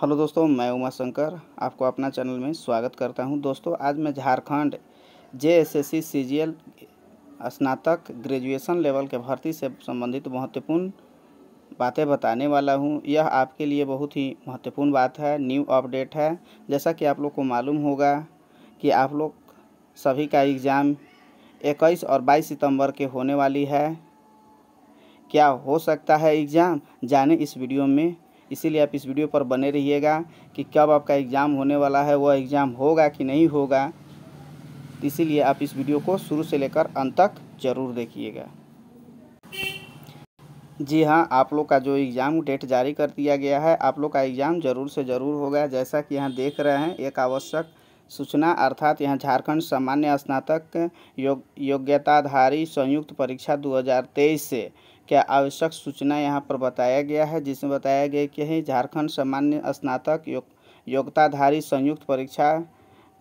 hello दोस्तों मैं उमा शंकर आपको अपना चैनल में स्वागत करता हूं दोस्तों आज मैं झारखंड जेएसएससी सीजीएल स्नातक ग्रेजुएशन लेवल के भर्ती से संबंधित महत्वपूर्ण बातें बताने वाला हूं यह आपके लिए बहुत ही महत्वपूर्ण बात है न्यू अपडेट है जैसा कि आप लोग को मालूम होगा कि आप लोग सभी का एग्ज़ाम इक्कीस और बाईस सितम्बर के होने वाली है क्या हो सकता है एग्ज़ाम जाने इस वीडियो में इसीलिए आप इस वीडियो पर बने रहिएगा कि कब आपका एग्ज़ाम होने वाला है वह एग्ज़ाम होगा कि नहीं होगा इसीलिए आप इस वीडियो को शुरू से लेकर अंत तक ज़रूर देखिएगा जी हाँ आप लोग का जो एग्ज़ाम डेट जारी कर दिया गया है आप लोग का एग्ज़ाम ज़रूर से ज़रूर होगा जैसा कि यहाँ देख रहे हैं एक आवश्यक सूचना अर्थात यहाँ झारखंड सामान्य स्नातक योग योग्यताधारी संयुक्त परीक्षा 2023 से क्या आवश्यक सूचना यहाँ पर बताया गया है जिसमें बताया गया कि है झारखंड सामान्य स्नातक योग योग्यताधारी संयुक्त परीक्षा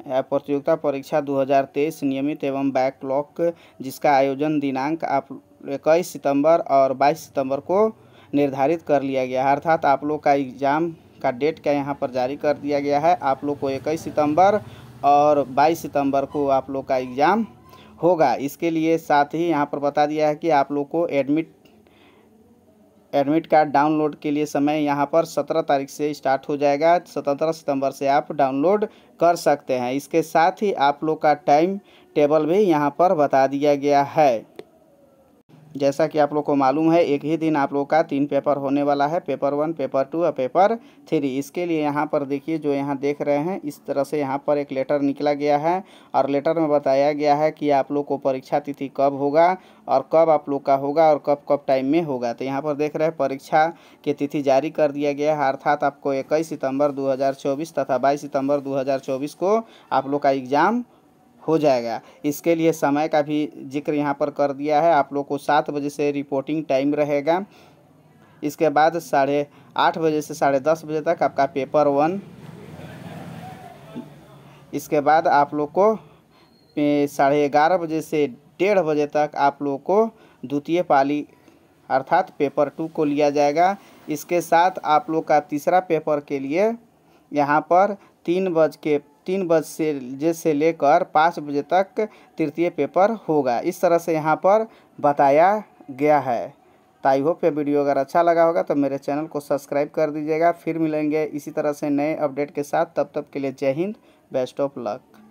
प्रतियोगिता परीक्षा 2023 नियमित एवं बैकलॉग जिसका आयोजन दिनांक आप इक्कीस सितंबर और 22 सितंबर को निर्धारित कर लिया गया है अर्थात आप लोग का एग्ज़ाम का डेट क्या यहाँ पर जारी कर दिया गया है आप लोग को इक्कीस सितंबर और 22 सितंबर को आप लोग का एग्ज़ाम होगा इसके लिए साथ ही यहाँ पर बता दिया है कि आप लोग को एडमिट एडमिट कार्ड डाउनलोड के लिए समय यहाँ पर सत्रह तारीख से स्टार्ट हो जाएगा सत्रह सितंबर से आप डाउनलोड कर सकते हैं इसके साथ ही आप लोग का टाइम टेबल भी यहाँ पर बता दिया गया है जैसा कि आप लोग को मालूम है एक ही दिन आप लोग का तीन पेपर होने वाला है पेपर वन पेपर टू और पेपर थ्री इसके लिए यहाँ पर देखिए जो यहाँ देख रहे हैं इस तरह से यहाँ पर एक लेटर निकला गया है और लेटर में बताया गया है कि आप लोग को परीक्षा तिथि कब होगा और कब आप लोग का होगा और कब कब टाइम में होगा तो यहाँ पर देख रहे हैं परीक्षा की तिथि जारी कर दिया गया है अर्थात आपको इक्कीस सितंबर दो तथा बाईस सितम्बर दो को आप लोग का एग्ज़ाम हो जाएगा इसके लिए समय का भी जिक्र यहाँ पर कर दिया है आप लोग को सात बजे से रिपोर्टिंग टाइम रहेगा इसके बाद साढ़े आठ बजे से साढ़े दस बजे तक आपका पेपर वन इसके बाद आप लोग को साढ़े ग्यारह बजे से डेढ़ बजे तक आप लोग को द्वितीय पाली अर्थात पेपर टू को लिया जाएगा इसके साथ आप लोग का तीसरा पेपर के लिए यहाँ पर तीन बज के तीन बज से जे से लेकर पाँच बजे तक तृतीय पेपर होगा इस तरह से यहाँ पर बताया गया है तो आई होप ये वीडियो अगर अच्छा लगा होगा तो मेरे चैनल को सब्सक्राइब कर दीजिएगा फिर मिलेंगे इसी तरह से नए अपडेट के साथ तब तक के लिए जय हिंद बेस्ट ऑफ लक